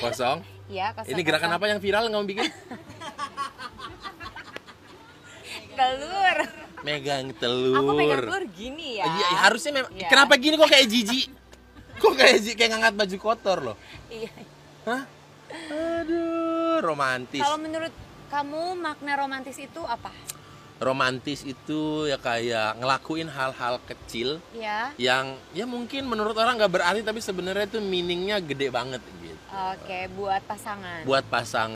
kosong Iya, kosong ini gerakan kosong. apa yang viral kamu bikin telur megang telur aku megang telur gini ya iya harusnya memang ya. kenapa gini kok kayak jijik kok kayak jijik kayak ngangkat baju kotor loh iya hah aduh romantis kalau menurut kamu makna romantis itu apa romantis itu ya kayak ngelakuin hal-hal kecil ya. yang ya mungkin menurut orang nggak berarti tapi sebenarnya itu meaningnya gede banget Oke, buat pasangan. Buat pasangan